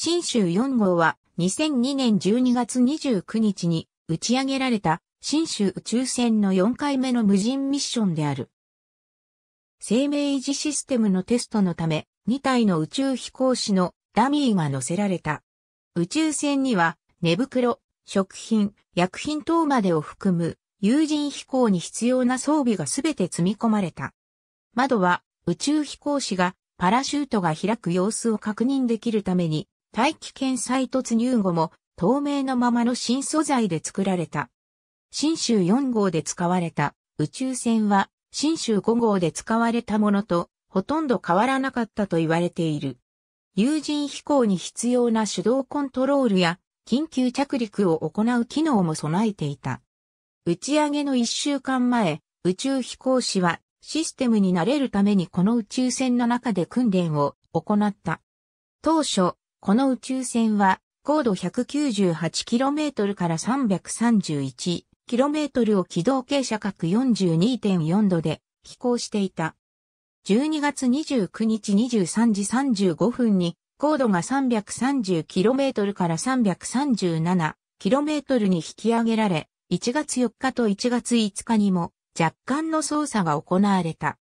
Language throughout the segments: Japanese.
新州4号は2002年12月29日に打ち上げられた新州宇宙船の4回目の無人ミッションである。生命維持システムのテストのため2体の宇宙飛行士のダミーが乗せられた。宇宙船には寝袋、食品、薬品等までを含む有人飛行に必要な装備がすべて積み込まれた。窓は宇宙飛行士がパラシュートが開く様子を確認できるために大気圏再突入後も透明のままの新素材で作られた。新州4号で使われた宇宙船は新州5号で使われたものとほとんど変わらなかったと言われている。有人飛行に必要な手動コントロールや緊急着陸を行う機能も備えていた。打ち上げの1週間前、宇宙飛行士はシステムに慣れるためにこの宇宙船の中で訓練を行った。当初、この宇宙船は、高度 198km から 331km を軌道傾斜角42.4度で飛行していた。12月29日23時35分に高度が 330km から 337km に引き上げられ、1月4日と1月5日にも若干の操作が行われた。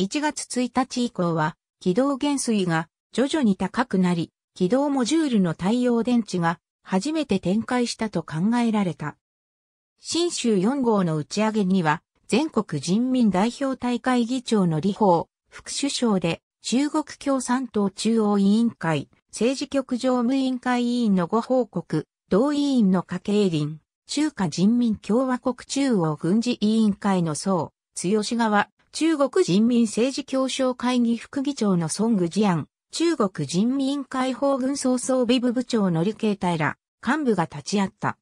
1月1日以降は軌道減衰が徐々に高くなり、起動モジュールの太陽電池が初めて展開したと考えられた。新州4号の打ち上げには、全国人民代表大会議長の李鵬、副首相で、中国共産党中央委員会、政治局常務委員会委員のご報告、同委員の家計林、中華人民共和国中央軍事委員会の総、強川、中国人民政治協商会議副議長の孫具治安、中国人民解放軍総装備部部長の李慶隊ら幹部が立ち会った。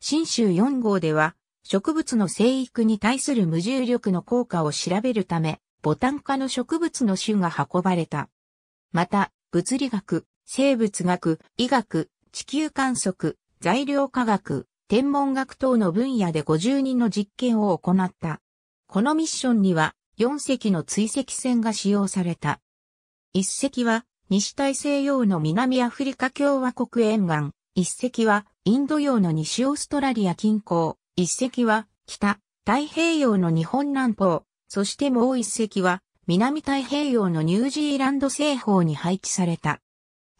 新州4号では、植物の生育に対する無重力の効果を調べるため、ボタン化の植物の種が運ばれた。また、物理学、生物学、医学、地球観測、材料科学、天文学等の分野で50人の実験を行った。このミッションには4隻の追跡船が使用された。1隻は西大西洋の南アフリカ共和国沿岸、一隻はインド洋の西オーストラリア近郊、一隻は北、太平洋の日本南方、そしてもう一隻は南太平洋のニュージーランド西方に配置された。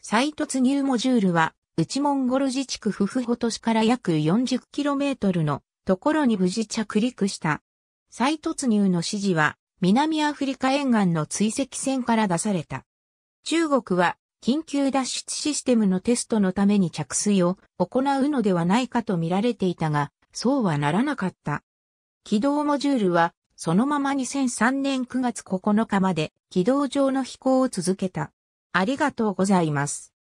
再突入モジュールは、内モンゴル自治区フフホト市から約 40km のところに無事着陸した。再突入の指示は、南アフリカ沿岸の追跡船から出された。中国は緊急脱出システムのテストのために着水を行うのではないかと見られていたが、そうはならなかった。軌道モジュールは、そのまま2003年9月9日まで軌道上の飛行を続けた。ありがとうございます。